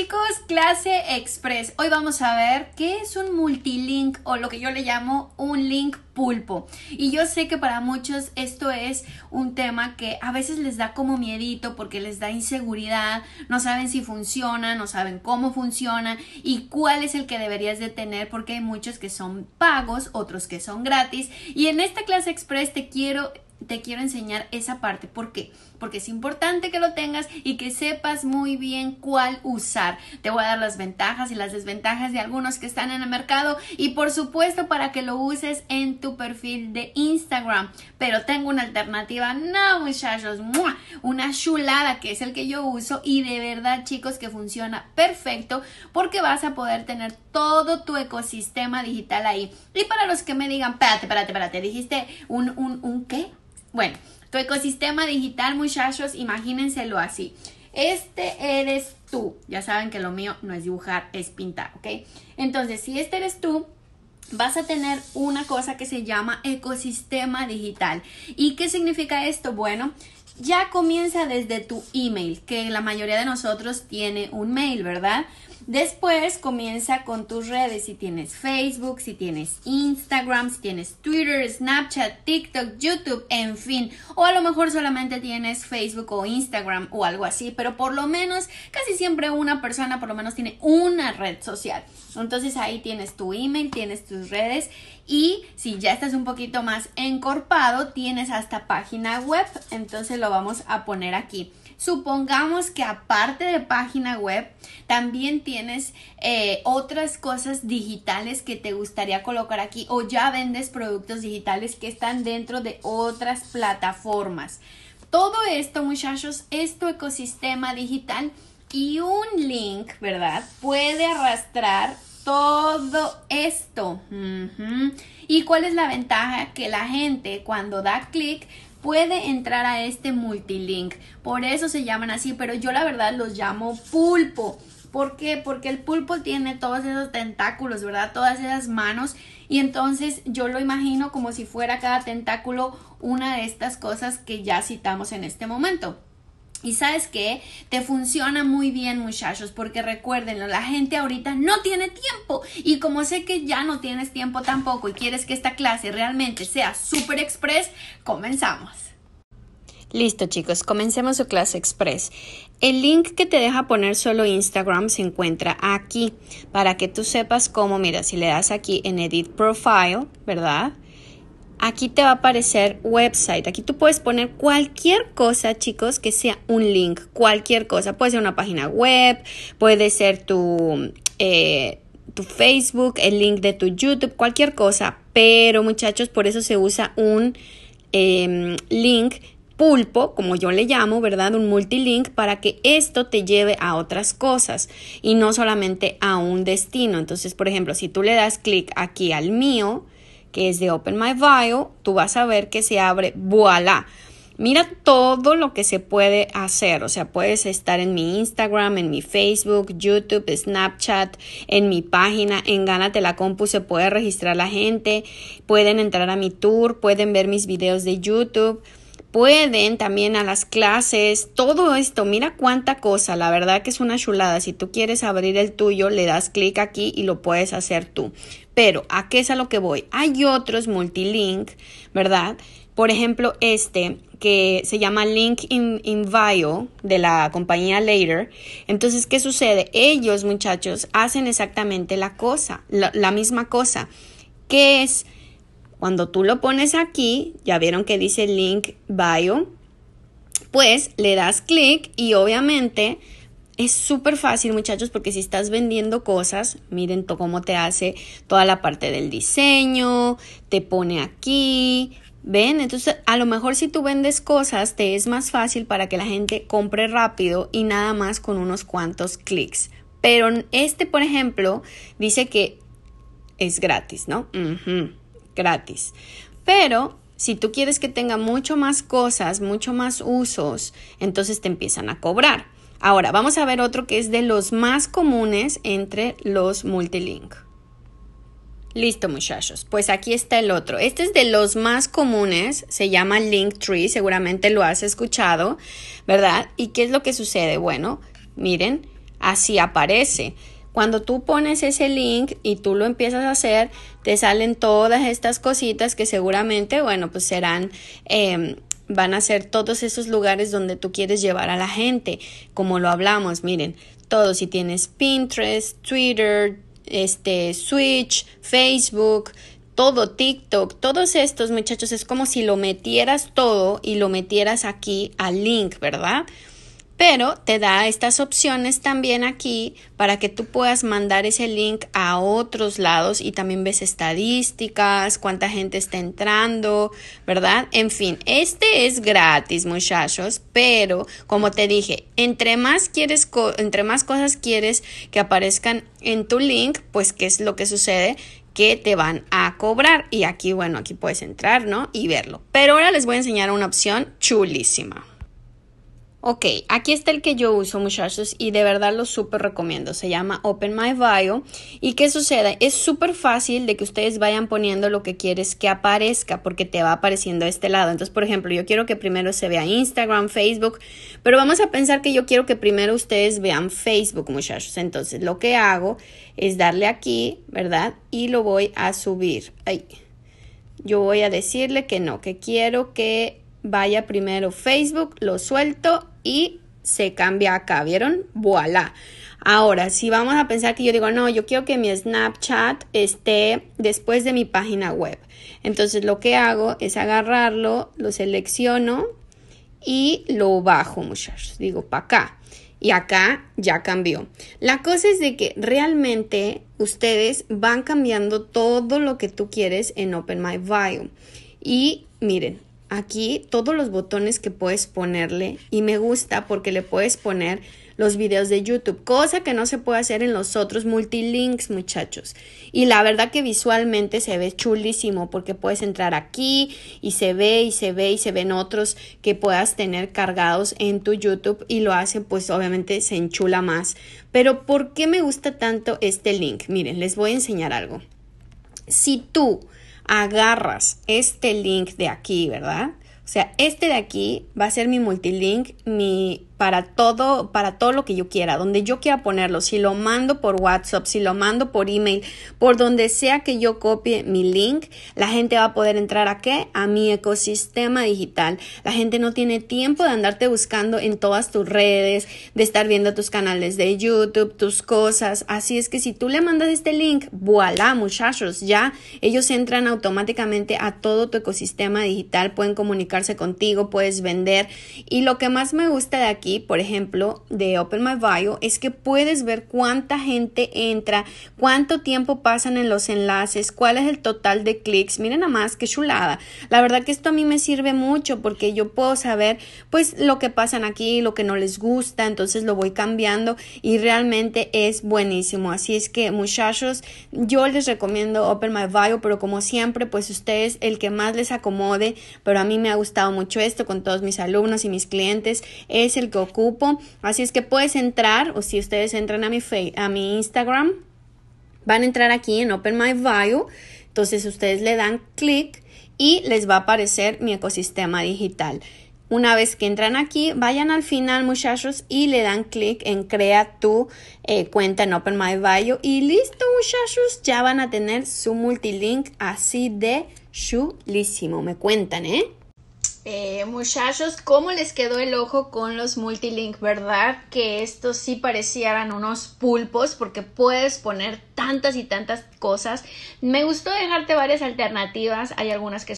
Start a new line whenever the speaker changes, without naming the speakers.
Chicos, clase express. Hoy vamos a ver qué es un multilink o lo que yo le llamo un link pulpo. Y yo sé que para muchos esto es un tema que a veces les da como miedito porque les da inseguridad, no saben si funciona, no saben cómo funciona y cuál es el que deberías de tener porque hay muchos que son pagos, otros que son gratis. Y en esta clase express te quiero te quiero enseñar esa parte. ¿Por qué? porque es importante que lo tengas y que sepas muy bien cuál usar. Te voy a dar las ventajas y las desventajas de algunos que están en el mercado y por supuesto para que lo uses en tu perfil de Instagram. Pero tengo una alternativa, no muchachos, una chulada que es el que yo uso y de verdad chicos que funciona perfecto porque vas a poder tener todo tu ecosistema digital ahí. Y para los que me digan, espérate, espérate, espérate, dijiste un, un, un qué? Bueno, tu ecosistema digital, muchachos, imagínenselo así. Este eres tú. Ya saben que lo mío no es dibujar, es pintar, ¿ok? Entonces, si este eres tú, vas a tener una cosa que se llama ecosistema digital. ¿Y qué significa esto? Bueno, ya comienza desde tu email, que la mayoría de nosotros tiene un mail, ¿verdad? Después comienza con tus redes, si tienes Facebook, si tienes Instagram, si tienes Twitter, Snapchat, TikTok, YouTube, en fin. O a lo mejor solamente tienes Facebook o Instagram o algo así, pero por lo menos casi siempre una persona por lo menos tiene una red social. Entonces ahí tienes tu email, tienes tus redes y si ya estás un poquito más encorpado, tienes hasta página web. Entonces lo vamos a poner aquí. Supongamos que aparte de página web, también tienes eh, otras cosas digitales que te gustaría colocar aquí o ya vendes productos digitales que están dentro de otras plataformas. Todo esto, muchachos, es tu ecosistema digital y un link, ¿verdad? Puede arrastrar todo esto. ¿Y cuál es la ventaja? Que la gente cuando da clic puede entrar a este multilink. Por eso se llaman así, pero yo la verdad los llamo pulpo. ¿Por qué? Porque el pulpo tiene todos esos tentáculos, ¿verdad? Todas esas manos. Y entonces yo lo imagino como si fuera cada tentáculo una de estas cosas que ya citamos en este momento. Y sabes qué, te funciona muy bien muchachos, porque recuérdenlo, la gente ahorita no tiene tiempo. Y como sé que ya no tienes tiempo tampoco y quieres que esta clase realmente sea súper express, comenzamos. Listo chicos, comencemos su clase express. El link que te deja poner solo Instagram se encuentra aquí para que tú sepas cómo, mira, si le das aquí en Edit Profile, ¿verdad? Aquí te va a aparecer website. Aquí tú puedes poner cualquier cosa, chicos, que sea un link. Cualquier cosa. Puede ser una página web, puede ser tu, eh, tu Facebook, el link de tu YouTube, cualquier cosa. Pero muchachos, por eso se usa un em, link pulpo, como yo le llamo, ¿verdad? Un multilink para que esto te lleve a otras cosas y no solamente a un destino. Entonces, por ejemplo, si tú le das clic aquí al mío, que es de Open My Bio, tú vas a ver que se abre, voilà. Mira todo lo que se puede hacer, o sea, puedes estar en mi Instagram, en mi Facebook, YouTube, Snapchat, en mi página, en Gánate la Compu se puede registrar la gente, pueden entrar a mi tour, pueden ver mis videos de YouTube pueden también a las clases, todo esto, mira cuánta cosa, la verdad que es una chulada. Si tú quieres abrir el tuyo, le das clic aquí y lo puedes hacer tú. Pero, ¿a qué es a lo que voy? Hay otros multilink, ¿verdad? Por ejemplo, este que se llama Link in, Bio de la compañía Later. Entonces, ¿qué sucede? Ellos, muchachos, hacen exactamente la cosa, la, misma cosa, que es cuando tú lo pones aquí, ya vieron que dice Link Bio, pues le das clic y obviamente es súper fácil muchachos porque si estás vendiendo cosas, miren cómo te hace toda la parte del diseño, te pone aquí, ¿Ven? Entonces, a lo mejor si tú vendes cosas, te es más fácil para que la gente compre rápido y nada más con unos cuantos clics. Pero este, por ejemplo, dice que es gratis, ¿no? gratis. Pero si tú quieres que tenga mucho más cosas, mucho más usos, entonces te empiezan a cobrar. Ahora, vamos a ver otro que es de los más comunes entre los multilink. Listo muchachos, pues aquí está el otro. Este es de los más comunes, se llama Linktree, seguramente lo has escuchado, ¿verdad? ¿Y qué es lo que sucede? Bueno, miren, así aparece. Cuando tú pones ese link y tú lo empiezas a hacer, te salen todas estas cositas que seguramente, bueno, pues serán... Em, van a ser todos esos lugares donde tú quieres llevar a la gente, como lo hablamos, miren, todo si tienes Pinterest, Twitter, este Switch, Facebook, todo TikTok, todos estos muchachos es como si lo metieras todo y lo metieras aquí al link, ¿verdad? pero te da estas opciones también aquí para que tú puedas mandar ese link a otros lados y también ves estadísticas, cuánta gente está entrando, ¿verdad? En fin, este es gratis, muchachos, pero como te dije, entre más quieres entre más cosas quieres que aparezcan en tu link, pues qué es lo que sucede que te van a cobrar y aquí bueno, aquí puedes entrar, ¿no? y verlo. Pero ahora les voy a enseñar una opción chulísima. Ok, aquí está el que yo uso muchachos y de verdad lo súper recomiendo. Se llama Open My Bio. ¿Y qué sucede? Es súper fácil de que ustedes vayan poniendo lo que quieres que aparezca porque te va apareciendo a este lado. Entonces, por ejemplo, yo quiero que primero se vea Instagram, Facebook, pero vamos a pensar que yo quiero que primero ustedes vean Facebook muchachos. Entonces, lo que hago es darle aquí, ¿verdad? Y lo voy a subir. Ay. Yo voy a decirle que no, que quiero que vaya primero Facebook, lo suelto y se cambia acá, ¿vieron? Voilà. Ahora, si vamos a pensar que yo digo, no, yo quiero que mi Snapchat esté después de mi página web. Entonces lo que hago es agarrarlo, lo selecciono y lo bajo, muchachos. Digo, para acá. Y acá ya cambió. La cosa es de que realmente ustedes van cambiando todo lo que tú quieres en Open My Bio. Y miren, aquí todos los botones que puedes ponerle y me gusta porque le puedes poner los videos de YouTube, cosa que no se puede hacer en los otros multilinks, muchachos. Y la verdad que visualmente se ve chulísimo porque puedes entrar aquí y se ve y se ve y se ven otros que puedas tener cargados en tu YouTube y lo hace pues obviamente se enchula más. Pero ¿por qué me gusta tanto este link? Miren, les voy a enseñar algo. Si tú agarras este link de aquí, ¿verdad? O sea, este de aquí va a ser mi multilink, mi para todo, para todo lo que yo quiera, donde yo quiera ponerlo, si lo mando por WhatsApp, si lo mando por email, por donde sea que yo copie mi link, la gente va a poder entrar a qué? A mi ecosistema digital. La gente no tiene tiempo de andarte buscando en todas tus redes, de estar viendo tus canales de YouTube, tus cosas. Así es que si tú le mandas este link, voilà, muchachos, ya ellos entran automáticamente a todo tu ecosistema digital, pueden comunicarse contigo, puedes vender. Y lo que más me gusta de aquí por ejemplo, de Open My Bio, es que puedes ver cuánta gente entra, cuánto tiempo pasan en los enlaces, cuál es el total de clics. Miren nada más, que chulada. La verdad que esto a mí me sirve mucho porque yo puedo saber pues lo que pasan aquí, lo que no les gusta, entonces lo voy cambiando y realmente es buenísimo. Así es que muchachos, yo les recomiendo Open My Bio, pero como siempre, pues ustedes el que más les acomode, pero a mí me ha gustado mucho esto con todos mis alumnos y mis clientes, es el que ocupo. Así es que puedes entrar o si ustedes entran a mi, a mi Instagram, van a entrar aquí en Open My Bio. Entonces ustedes le dan clic y les va a aparecer mi ecosistema digital. Una vez que entran aquí, vayan al final, muchachos, y le dan clic en Crea tu eh, cuenta en Open My Bio. Y listo, muchachos, ya van a tener su multilink así de chulísimo. Me cuentan, ¿eh? Este, muchachos, ¿cómo les quedó el ojo con los multilink? ¿Verdad? Que estos sí parecieran unos pulpos porque puedes poner tantas y tantas cosas. Me gustó dejarte varias alternativas. Hay algunas que